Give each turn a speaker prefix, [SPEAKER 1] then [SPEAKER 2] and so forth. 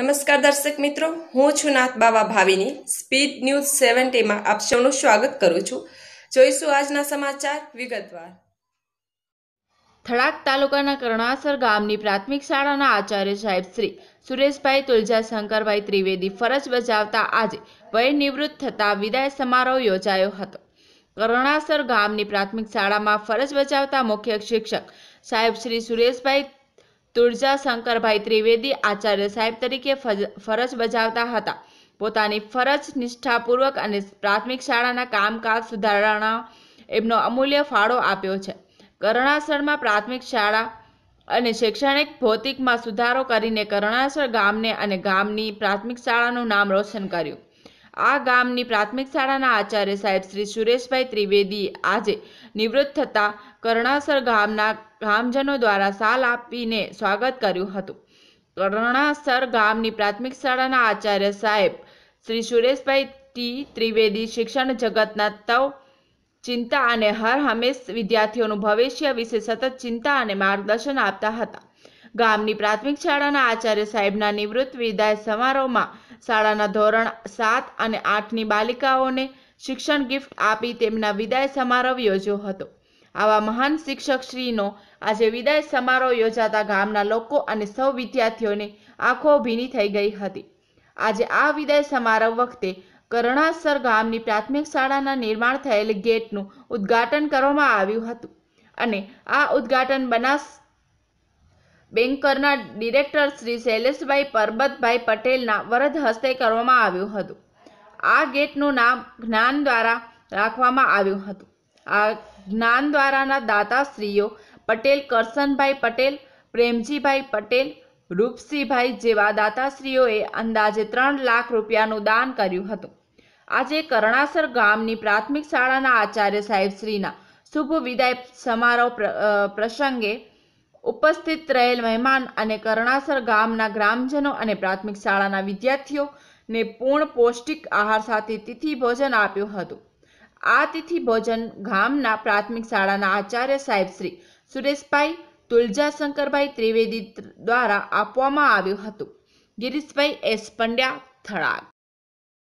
[SPEAKER 1] નમસ્કાર દર્શક મિત્રો હું છું નાથ બાવા ભાવિની સ્પીડ ન્યૂઝ સેવન્ટીમાં આપ સૌનું સ્વાગત કરું છું જોઈશું આજના સમાચાર વિગતવાર થડાક તાલુકાના કરણાસર ગામની પ્રાથમિક શાળાના આચાર્ય સાહેબ શ્રી સુરેશભાઈ તુલજા શંકરભાઈ ત્રિવેદી ફરજ બજાવતા આજે વય નિવૃત્ત થતા વિદાય સમારોહ યોજાયો હતો કરણાસર ગામની પ્રાથમિક શાળામાં ફરજ બજાવતા મુખ્ય શિક્ષક સાહેબ શ્રી સુરેશભાઈ શંકરભાઈ ત્રિવેદી આચાર્ય સાહેબ તરીકે ફરજ બજાવતા હતા પોતાની ફરજ નિષ્ઠાપૂર્વક અને પ્રાથમિક શાળાના કામકાજ સુધારણા એમનો અમૂલ્ય ફાળો આપ્યો છે કરણાસરમાં પ્રાથમિક શાળા અને શૈક્ષણિક ભૌતિકમાં સુધારો કરીને કરણાસર ગામને અને ગામની પ્રાથમિક શાળાનું નામ રોશન કર્યું આ ગામની પ્રાથમિક શાળાના આચાર્ય સાહેબ શ્રી સુરેશભાઈ ત્રિવેદી આજે નિવૃત્ત થતા કરણાસર ગામના ગામજનો દ્વારા સાલ આપીને સ્વાગત કર્યું હતું કરણાસર ગામની પ્રાથમિક શાળાના આચાર્ય સાહેબ શ્રી સુરેશભાઈ ટી ત્રિવેદી શિક્ષણ જગતના તવ ચિંતા અને હર હંમેશ વિદ્યાર્થીઓનું ભવિષ્ય વિશે સતત ચિંતા અને માર્ગદર્શન આપતા હતા ગામની પ્રાથમિક શાળાના આચાર્ય સાહેબના નિવૃત્ત વિદાય સમારોહમાં શાળાના ધોરણ સાત અને આઠની બાલિકાઓને શિક્ષણ ગિફ્ટ આપી તેમના વિદાય સમારોહ યોજ્યો હતો આવા મહાન શિક્ષકશ્રીનો આજે વિદાય સમારોહ યોજાતા ગામના લોકો અને સૌ વિદ્યાર્થીઓને આંખો ભીની થઈ ગઈ હતી આજે આ વિદાય સમારોહ વખતે કરણાસર ગામની પ્રાથમિક શાળાના નિર્માણ થયેલ ગેટનું ઉદ્ઘાટન કરવામાં આવ્યું હતું અને આ ઉદ્ઘાટન બનાસ બેન્કરના ડિરેક્ટર શ્રી શૈલેષભાઈ પરબતભાઈ પટેલના વરદ હસ્તે કરવામાં આવ્યું હતું આ ગેટનું નામ જ્ઞાન દ્વારા રાખવામાં આવ્યું હતું આ જ્ઞાન દ્વારાના દાતાશ્રીઓ પટેલ કરશનભાઈ પટેલ પ્રેમજીભાઈ પટેલ રૂપસિંહભાઈ જેવા દાતાશ્રીઓએ અંદાજે ત્રણ લાખ રૂપિયાનું દાન કર્યું હતું આજે કરણાસર ગામની પ્રાથમિક શાળાના આચાર્ય સાહેબશ્રીના શુભ વિદાય સમારોહ પ્રસંગે ઉપસ્થિત રહેલ મહેમાન અને કરણાસર ગામના ગ્રામજનો અને પ્રાથમિક શાળાના વિદ્યાર્થીઓને પૂર્ણ પૌષ્ટિક આહાર સાથે તિથિ ભોજન આપ્યું હતું આ તિથિ ભોજન ગામના પ્રાથમિક શાળાના આચાર્ય સાહેબ શ્રી સુરેશભાઈ તુલજાશંકરભાઈ ત્રિવેદી દ્વારા આપવામાં આવ્યું હતું ગિરીશભાઈ એસ પંડ્યા થળાગ